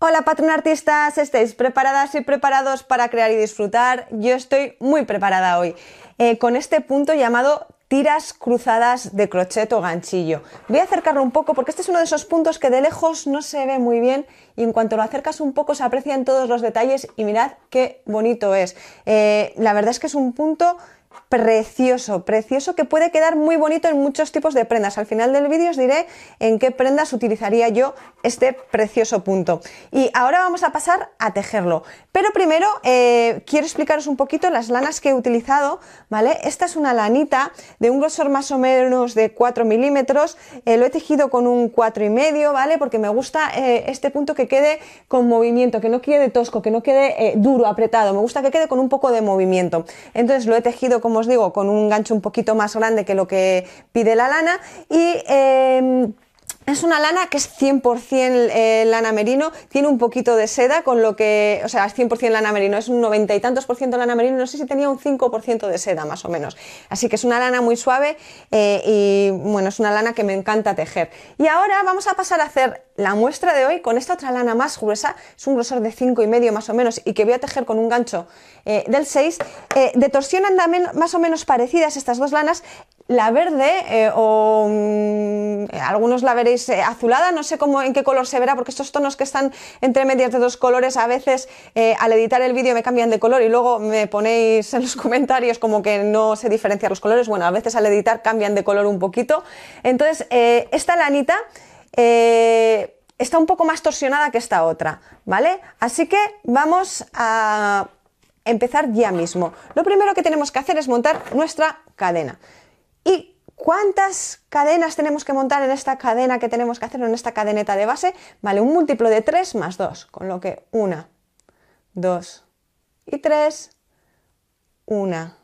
Hola patrón artistas, ¿estáis preparadas y preparados para crear y disfrutar? Yo estoy muy preparada hoy eh, con este punto llamado tiras cruzadas de crochet o ganchillo. Voy a acercarlo un poco porque este es uno de esos puntos que de lejos no se ve muy bien y en cuanto lo acercas un poco se aprecian todos los detalles y mirad qué bonito es. Eh, la verdad es que es un punto precioso, precioso que puede quedar muy bonito en muchos tipos de prendas. Al final del vídeo os diré en qué prendas utilizaría yo este precioso punto. Y ahora vamos a pasar a tejerlo. Pero primero eh, quiero explicaros un poquito las lanas que he utilizado, ¿vale? Esta es una lanita de un grosor más o menos de 4 milímetros. Eh, lo he tejido con un 4,5, ¿vale? Porque me gusta eh, este punto que quede con movimiento, que no quede tosco, que no quede duro, apretado. Me gusta que quede con un poco de movimiento. Entonces lo he tejido con como os digo, con un gancho un poquito más grande que lo que pide la lana y em, es una lana que es 100% eh, lana merino, tiene un poquito de seda, con lo que, o sea, es 100% lana merino, es un noventa y tantos por ciento lana merino, no sé si tenía un 5% de seda más o menos. Así que es una lana muy suave eh, y bueno, es una lana que me encanta tejer. Y ahora vamos a pasar a hacer la muestra de hoy con esta otra lana más gruesa, es un grosor de 5,5 y medio más o menos y que voy a tejer con un gancho eh, del 6, de torsión andan más o menos parecidas estas dos lanas la verde eh, o mm, algunos la veréis eh, azulada, no sé cómo, en qué color se verá, porque estos tonos que están entre medias de dos colores a veces eh, al editar el vídeo me cambian de color y luego me ponéis en los comentarios como que no se diferencian los colores, bueno, a veces al editar cambian de color un poquito. Entonces, esta lanita está un poco más torsionada que esta otra, ¿vale? Así que vamos a empezar ya mismo. Lo primero que tenemos que hacer es montar nuestra cadena. ¿Y cuántas cadenas tenemos que montar en esta cadena que tenemos que hacer en esta cadeneta de base? Vale, un múltiplo de 3 más 2, con lo que 1, 2 y 3, 1,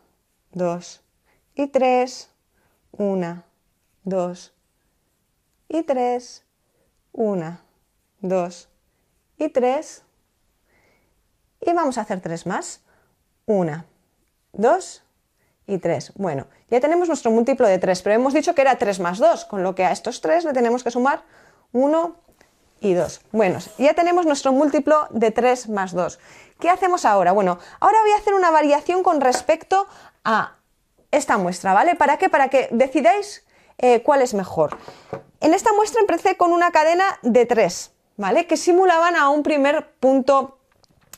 2 y 3, 1, 2 y 3, 1, 2 y 3. Y vamos a hacer 3 más. 1, 2 3 y 3. Bueno, ya tenemos nuestro múltiplo de 3, pero hemos dicho que era 3 más 2, con lo que a estos 3 le tenemos que sumar 1 y 2. Bueno, ya tenemos nuestro múltiplo de 3 más 2. ¿Qué hacemos ahora? Bueno, ahora voy a hacer una variación con respecto a esta muestra, ¿vale? ¿Para qué? Para que decidáis eh, cuál es mejor. En esta muestra empecé con una cadena de 3, ¿vale? Que simulaban a un primer punto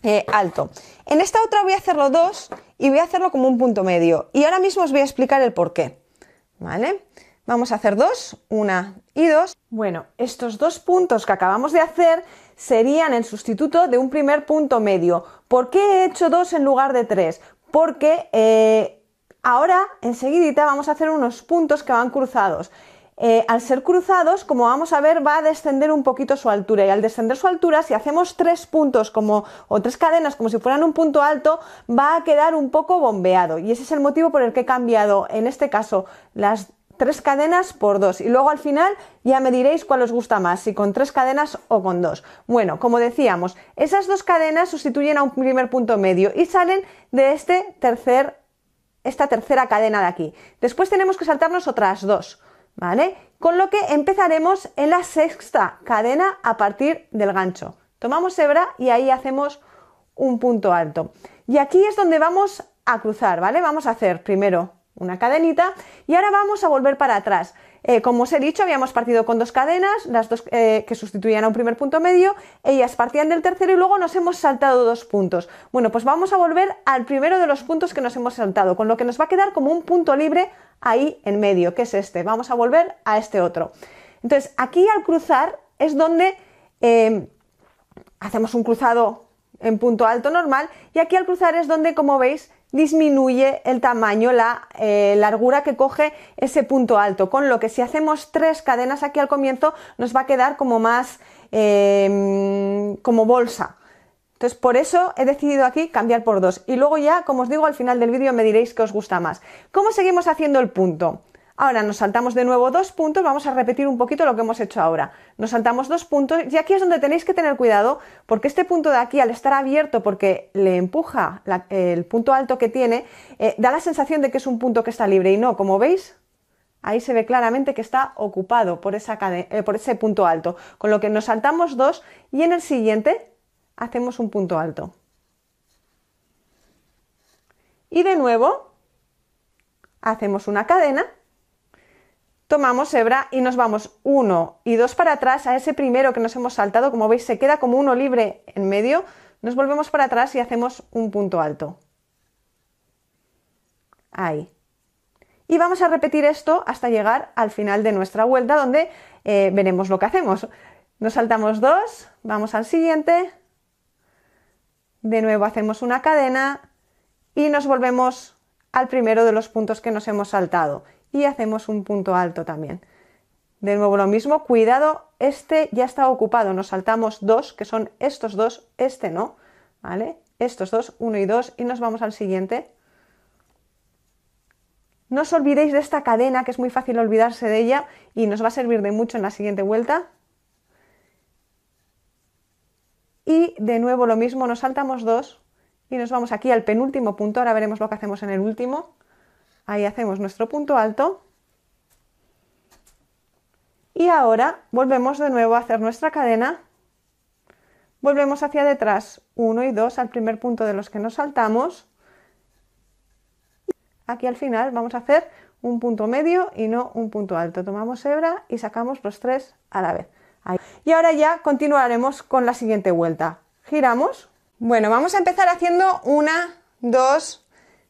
eh, alto. En esta otra voy a hacerlo 2 y voy a hacerlo como un punto medio. Y ahora mismo os voy a explicar el por qué. ¿Vale? Vamos a hacer dos, una y dos. Bueno, estos dos puntos que acabamos de hacer serían el sustituto de un primer punto medio. ¿Por qué he hecho dos en lugar de tres? Porque eh, ahora enseguidita vamos a hacer unos puntos que van cruzados. Eh, al ser cruzados, como vamos a ver, va a descender un poquito su altura. Y al descender su altura, si hacemos tres puntos como, o tres cadenas como si fueran un punto alto, va a quedar un poco bombeado. Y ese es el motivo por el que he cambiado, en este caso, las tres cadenas por dos. Y luego al final ya me diréis cuál os gusta más, si con tres cadenas o con dos. Bueno, como decíamos, esas dos cadenas sustituyen a un primer punto medio y salen de este tercer, esta tercera cadena de aquí. Después tenemos que saltarnos otras dos. ¿vale? Con lo que empezaremos en la sexta cadena a partir del gancho. Tomamos hebra y ahí hacemos un punto alto. Y aquí es donde vamos a cruzar, ¿vale? Vamos a hacer primero una cadenita y ahora vamos a volver para atrás. Eh, como os he dicho, habíamos partido con dos cadenas, las dos eh, que sustituían a un primer punto medio, ellas partían del tercero y luego nos hemos saltado dos puntos. Bueno, pues vamos a volver al primero de los puntos que nos hemos saltado, con lo que nos va a quedar como un punto libre ahí en medio, que es este. Vamos a volver a este otro. Entonces, aquí al cruzar es donde em, hacemos un cruzado en punto alto normal y aquí al cruzar es donde, como veis, disminuye el tamaño, la eh, largura que coge ese punto alto, con lo que si hacemos tres cadenas aquí al comienzo nos va a quedar como más em, como bolsa. Entonces, por eso he decidido aquí cambiar por dos. Y luego ya, como os digo, al final del vídeo me diréis que os gusta más. ¿Cómo seguimos haciendo el punto? Ahora nos saltamos de nuevo dos puntos, vamos a repetir un poquito lo que hemos hecho ahora. Nos saltamos dos puntos y aquí es donde tenéis que tener cuidado porque este punto de aquí al estar abierto porque le empuja el punto alto que tiene, eh, da la sensación de que es un punto que está libre y no, como veis, ahí se ve claramente que está ocupado por, esa eh, por ese punto alto. Con lo que nos saltamos dos y en el siguiente hacemos un punto alto. Y de nuevo, hacemos una cadena, tomamos hebra y nos vamos uno y dos para atrás a ese primero que nos hemos saltado. Como veis, se queda como uno libre en medio. Nos volvemos para atrás y hacemos un punto alto. Ahí. Y vamos a repetir esto hasta llegar al final de nuestra vuelta, donde eh, veremos lo que hacemos. Nos saltamos dos, vamos al siguiente, de nuevo hacemos una cadena y nos volvemos al primero de los puntos que nos hemos saltado y hacemos un punto alto también. De nuevo lo mismo, cuidado, este ya está ocupado, nos saltamos dos, que son estos dos, este no, ¿vale? Estos dos, uno y dos, y nos vamos al siguiente. No os olvidéis de esta cadena, que es muy fácil olvidarse de ella y nos va a servir de mucho en la siguiente vuelta. Y de nuevo lo mismo, nos saltamos dos y nos vamos aquí al penúltimo punto. Ahora veremos lo que hacemos en el último. Ahí hacemos nuestro punto alto. Y ahora volvemos de nuevo a hacer nuestra cadena. Volvemos hacia detrás uno y dos al primer punto de los que nos saltamos. Aquí al final vamos a hacer un punto medio y no un punto alto. Tomamos hebra y sacamos los tres a la vez. Y ahora ya continuaremos con la siguiente vuelta. Giramos. Bueno, vamos a empezar haciendo una, dos,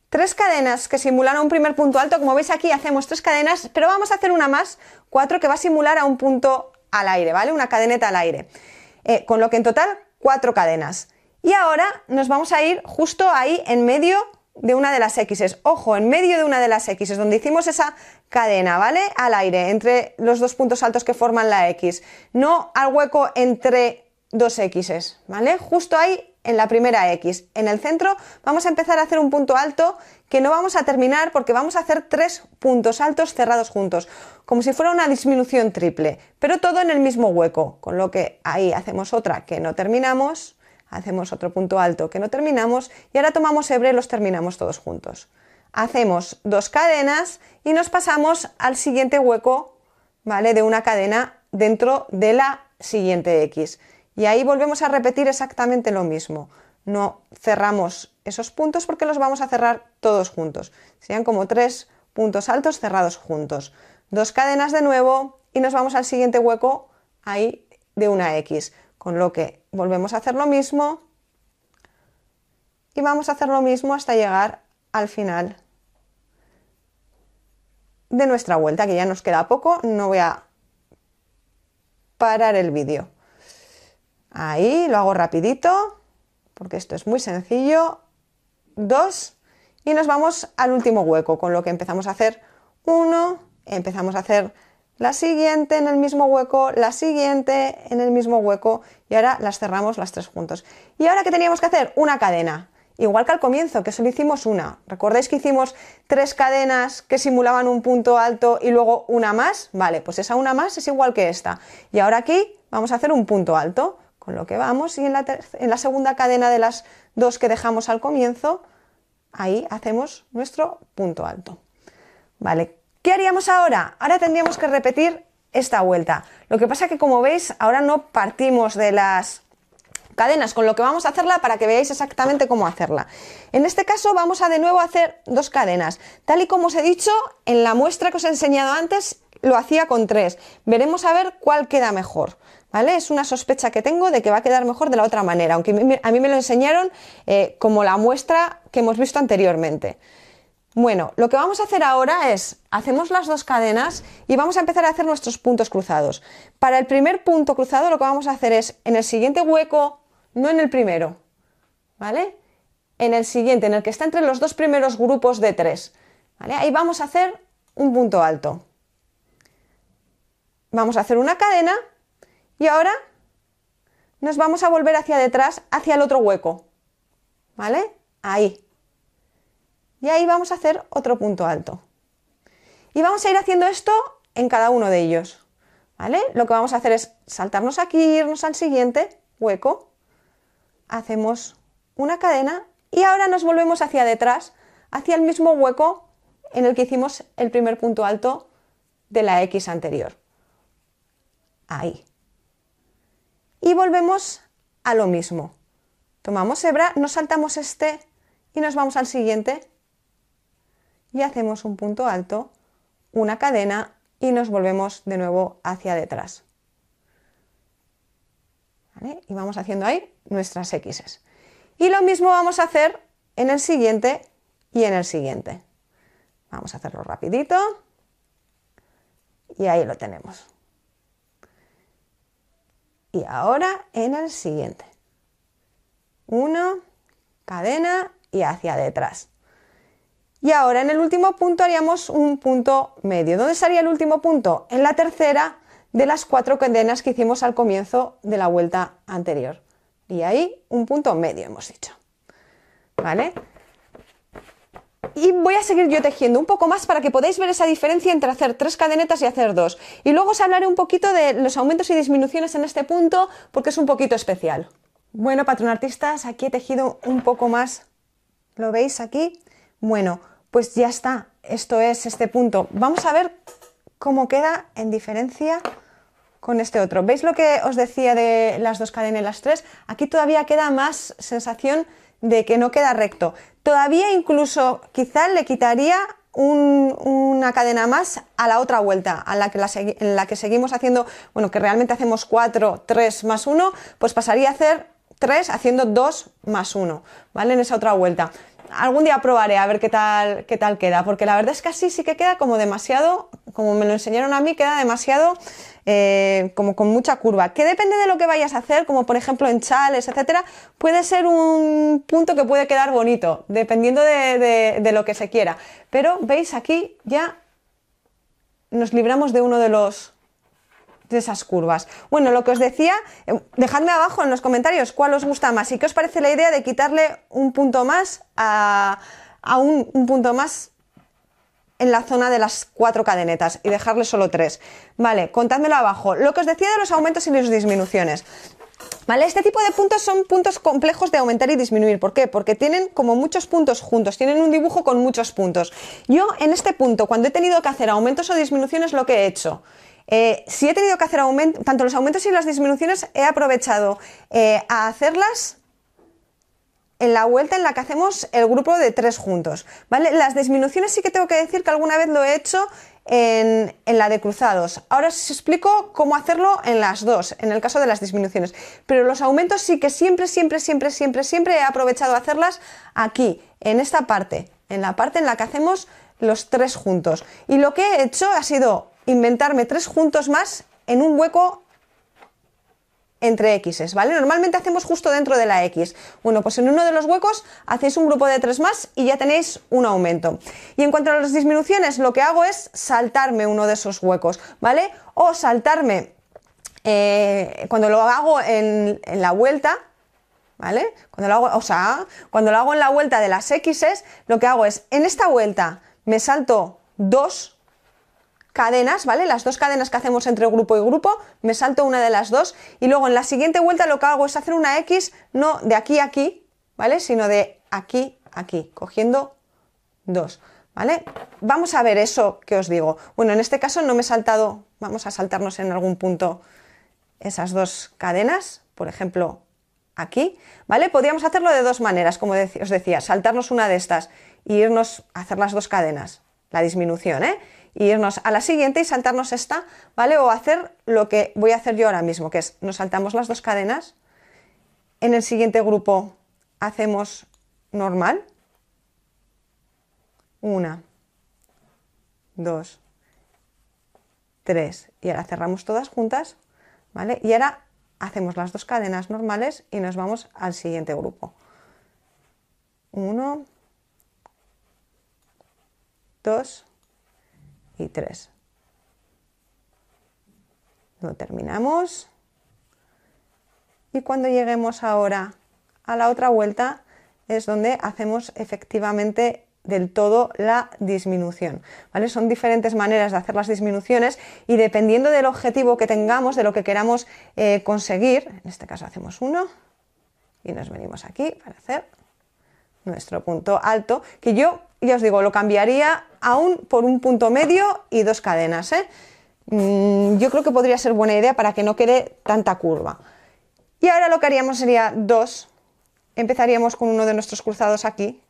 tres cadenas que simulan un primer punto alto. Como veis aquí hacemos tres cadenas, pero vamos a hacer una más, cuatro que va a simular a un punto al aire, ¿vale? Una cadeneta al aire. Eh, con lo que en total cuatro cadenas. Y ahora nos vamos a ir justo ahí en medio de una de las X's. Ojo, en medio de una de las X's, donde hicimos esa cadena, ¿vale? Al aire, entre los dos puntos altos que forman la X, no al hueco entre dos X, ¿vale? Justo ahí en la primera X. En el centro vamos a empezar a hacer un punto alto que no vamos a terminar porque vamos a hacer tres puntos altos cerrados juntos, como si fuera una disminución triple, pero todo en el mismo hueco, con lo que ahí hacemos otra que no terminamos, hacemos otro punto alto que no terminamos y ahora tomamos hebre y los terminamos todos juntos hacemos dos cadenas y nos pasamos al siguiente hueco, ¿vale? De una cadena dentro de la siguiente X. Y ahí volvemos a repetir exactamente lo mismo. No cerramos esos puntos porque los vamos a cerrar todos juntos. Serían como tres puntos altos cerrados juntos. Dos cadenas de nuevo y nos vamos al siguiente hueco ahí de una X. Con lo que volvemos a hacer lo mismo y vamos a hacer lo mismo hasta llegar al final de nuestra vuelta, que ya nos queda poco, no voy a parar el vídeo. Ahí, lo hago rapidito, porque esto es muy sencillo. Dos, y nos vamos al último hueco, con lo que empezamos a hacer uno, empezamos a hacer la siguiente en el mismo hueco, la siguiente en el mismo hueco, y ahora las cerramos las tres juntos. ¿Y ahora qué teníamos que hacer? Una cadena. Igual que al comienzo, que solo hicimos una. ¿Recordáis que hicimos tres cadenas que simulaban un punto alto y luego una más? Vale, pues esa una más es igual que esta. Y ahora aquí vamos a hacer un punto alto, con lo que vamos y en la, en la segunda cadena de las dos que dejamos al comienzo, ahí hacemos nuestro punto alto. Vale, ¿qué haríamos ahora? Ahora tendríamos que repetir esta vuelta. Lo que pasa que como veis, ahora no partimos de las cadenas, con lo que vamos a hacerla para que veáis exactamente cómo hacerla. En este caso vamos a de nuevo hacer dos cadenas. Tal y como os he dicho, en la muestra que os he enseñado antes lo hacía con tres. Veremos a ver cuál queda mejor. ¿Vale? Es una sospecha que tengo de que va a quedar mejor de la otra manera, aunque a mí me lo enseñaron eh, como la muestra que hemos visto anteriormente. Bueno, lo que vamos a hacer ahora es, hacemos las dos cadenas y vamos a empezar a hacer nuestros puntos cruzados. Para el primer punto cruzado lo que vamos a hacer es, en el siguiente hueco no en el primero, ¿vale? En el siguiente, en el que está entre los dos primeros grupos de tres, Ahí vamos a hacer un punto alto. Vamos a hacer una cadena y ahora nos vamos a volver hacia detrás, hacia el otro hueco, ¿vale? Ahí. Y ahí vamos a hacer otro punto alto. Y vamos a ir haciendo esto en cada uno de ellos, ¿vale? Lo que vamos a hacer es saltarnos aquí, irnos al siguiente hueco, hacemos una cadena y ahora nos volvemos hacia detrás, hacia el mismo hueco en el que hicimos el primer punto alto de la X anterior. Ahí. Y volvemos a lo mismo. Tomamos hebra, nos saltamos este y nos vamos al siguiente y hacemos un punto alto, una cadena y nos volvemos de nuevo hacia detrás. Y vamos haciendo ahí nuestras X. Y lo mismo vamos a hacer en el siguiente y en el siguiente. Vamos a hacerlo rapidito. Y ahí lo tenemos. Y ahora en el siguiente. Uno, cadena y hacia detrás. Y ahora en el último punto haríamos un punto medio. ¿Dónde estaría el último punto? En la tercera de las cuatro cadenas que hicimos al comienzo de la vuelta anterior. Y ahí un punto medio hemos dicho. ¿Vale? Y voy a seguir yo tejiendo un poco más para que podáis ver esa diferencia entre hacer tres cadenetas y hacer dos. Y luego os hablaré un poquito de los aumentos y disminuciones en este punto porque es un poquito especial. Bueno, patrón artistas, aquí he tejido un poco más. ¿Lo veis aquí? Bueno, pues ya está. Esto es este punto. Vamos a ver cómo queda en diferencia con este otro. ¿Veis lo que os decía de las dos cadenas y las tres? Aquí todavía queda más sensación de que no queda recto. Todavía incluso quizá le quitaría una cadena más a la otra vuelta, a la que, la, en la que seguimos haciendo, bueno, que realmente hacemos 4, 3 más 1, pues pasaría a hacer 3 haciendo 2 más 1, ¿vale? En esa otra vuelta. Algún día probaré a ver qué tal, qué tal queda, porque la verdad es que así sí que queda como demasiado como me lo enseñaron a mí, queda demasiado eh, como con mucha curva. Que depende de lo que vayas a hacer, como por ejemplo en chales, etcétera, puede ser un punto que puede quedar bonito, dependiendo de, lo que se quiera. Pero veis aquí ya nos libramos de uno de los de esas curvas. Bueno, lo que os decía, eh, dejadme abajo en los comentarios cuál os gusta más y qué os parece la idea de quitarle un punto más a, a un punto más en la zona de las cuatro cadenetas y dejarle solo tres. Vale, Contadmelo abajo. Lo que os decía de los aumentos y las disminuciones. ¿Vale? Este tipo de puntos son puntos complejos de aumentar y disminuir. ¿Por qué? Porque tienen como muchos puntos juntos, tienen un dibujo con muchos puntos. Yo en este punto, cuando he tenido que hacer aumentos o disminuciones, lo que he hecho. Eh, si he tenido que hacer aumento, tanto los aumentos y las disminuciones, he aprovechado eh, a hacerlas en la vuelta en la que hacemos el grupo de tres juntos. ¿vale? Las disminuciones sí que tengo que decir que alguna vez lo he hecho en, en, la de cruzados. Ahora os explico cómo hacerlo en las dos, en el caso de las disminuciones. Pero los aumentos sí que siempre, siempre, siempre, siempre, siempre he aprovechado hacerlas aquí, en esta parte, en la parte en la que hacemos los tres juntos. Y lo que he hecho ha sido inventarme tres juntos más en un hueco entre x's, ¿vale? Normalmente hacemos justo dentro de la x. Bueno, pues en uno de los huecos hacéis un grupo de tres más y ya tenéis un aumento. Y en cuanto a las disminuciones, lo que hago es saltarme uno de esos huecos, ¿vale? O saltarme, eh, cuando lo hago en, la vuelta, ¿vale? Cuando lo hago, o sea, cuando lo hago en la vuelta de las x's, lo que hago es, en esta vuelta me salto dos cadenas, ¿vale? Las dos cadenas que hacemos entre grupo y grupo, me salto una de las dos y luego en la siguiente vuelta lo que hago es hacer una X no de aquí a aquí, ¿vale? Sino de aquí a aquí, cogiendo dos, ¿vale? Vamos a ver eso que os digo. Bueno, en este caso no me he saltado, vamos a saltarnos en algún punto esas dos cadenas, por ejemplo, aquí, ¿vale? Podríamos hacerlo de dos maneras, como os decía, saltarnos una de estas e irnos a hacer las dos cadenas, la disminución, ¿eh? Y irnos a la siguiente y saltarnos esta, ¿vale? O hacer lo que voy a hacer yo ahora mismo, que es nos saltamos las dos cadenas, en el siguiente grupo hacemos normal, una, dos, tres, y ahora cerramos todas juntas, ¿vale? Y ahora hacemos las dos cadenas normales y nos vamos al siguiente grupo. 1, y 3. Lo terminamos. Y cuando lleguemos ahora a la otra vuelta es donde hacemos efectivamente del todo la disminución. ¿vale? Son diferentes maneras de hacer las disminuciones y dependiendo del objetivo que tengamos, de lo que queramos eh, conseguir, en este caso hacemos uno y nos venimos aquí para hacer nuestro punto alto, que yo ya os digo, lo cambiaría aún por un punto medio y dos cadenas. ¿eh? Mm, yo creo que podría ser buena idea para que no quede tanta curva. Y ahora lo que haríamos sería dos. Empezaríamos con uno de nuestros cruzados aquí.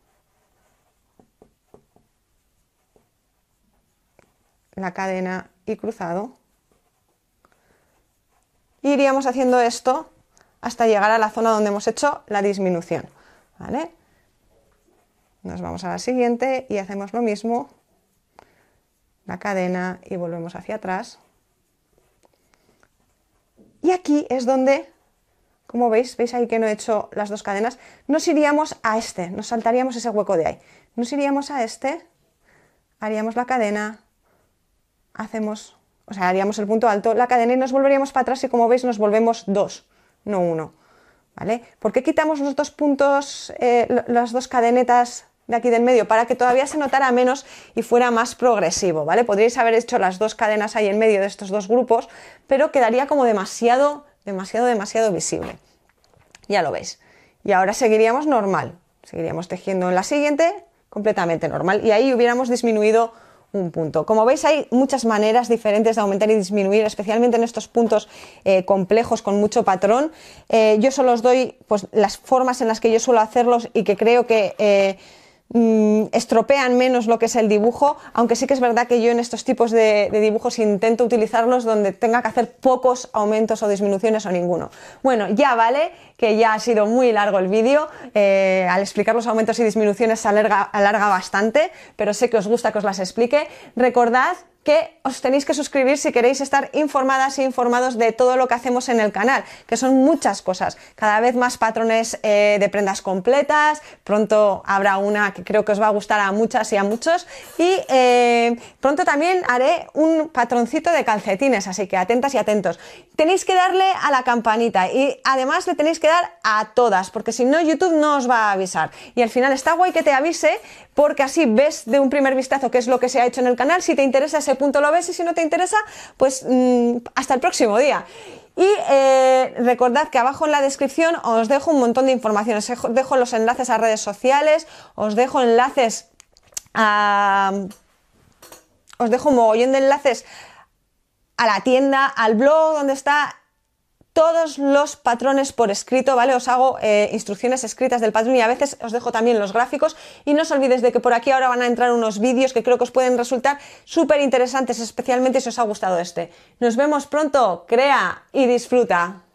La cadena y cruzado. y iríamos haciendo esto hasta llegar a la zona donde hemos hecho la disminución. ¿vale? Nos vamos a la siguiente y hacemos lo mismo, la cadena y volvemos hacia atrás. Y aquí es donde, como veis, veis ahí que no he hecho las dos cadenas, nos iríamos a este, nos saltaríamos ese hueco de ahí. Nos iríamos a este, haríamos la cadena, hacemos, o sea, haríamos el punto alto, la cadena y nos volveríamos para atrás y como veis nos volvemos dos, no uno. ¿Vale? ¿Por qué quitamos los dos puntos, eh, las dos cadenetas de aquí del medio para que todavía se notara menos y fuera más progresivo, ¿vale? Podríais haber hecho las dos cadenas ahí en medio de estos dos grupos, pero quedaría como demasiado, demasiado, demasiado visible. Ya lo veis. Y ahora seguiríamos normal, seguiríamos tejiendo en la siguiente completamente normal y ahí hubiéramos disminuido un punto. Como veis hay muchas maneras diferentes de aumentar y disminuir, especialmente en estos puntos eh, complejos con mucho patrón. Eh, yo solo os doy pues, las formas en las que yo suelo hacerlos y que creo que... Eh, Mm, estropean menos lo que es el dibujo, aunque sí que es verdad que yo en estos tipos de, dibujos intento utilizarlos donde tenga que hacer pocos aumentos o disminuciones o ninguno. Bueno, ya vale, que ya ha sido muy largo el vídeo, eh, al explicar los aumentos y disminuciones se alarga, alarga bastante, pero sé que os gusta que os las explique. Recordad que os tenéis que suscribir si queréis estar informadas e informados de todo lo que hacemos en el canal, que son muchas cosas. Cada vez más patrones eh, de prendas completas, pronto habrá una que creo que os va a gustar a muchas y a muchos, y eh, pronto también haré un patroncito de calcetines, así que atentas y atentos. Tenéis que darle a la campanita y además le tenéis que dar a todas, porque si no YouTube no os va a avisar. Y al final está guay que te avise, porque así ves de un primer vistazo qué es lo que se ha hecho en el canal. Si te interesa ese punto lo ves y si no te interesa, pues mm, hasta el próximo día. Y eh, recordad que abajo en la descripción os dejo un montón de informaciones Os dejo los enlaces a redes sociales, os dejo enlaces a... Os dejo un mogollón de enlaces a la tienda, al blog donde está todos los patrones por escrito, ¿vale? Os hago eh, instrucciones escritas del patrón y a veces os dejo también los gráficos. Y no os olvidéis de que por aquí ahora van a entrar unos vídeos que creo que os pueden resultar súper interesantes, especialmente si os ha gustado este. Nos vemos pronto, crea y disfruta.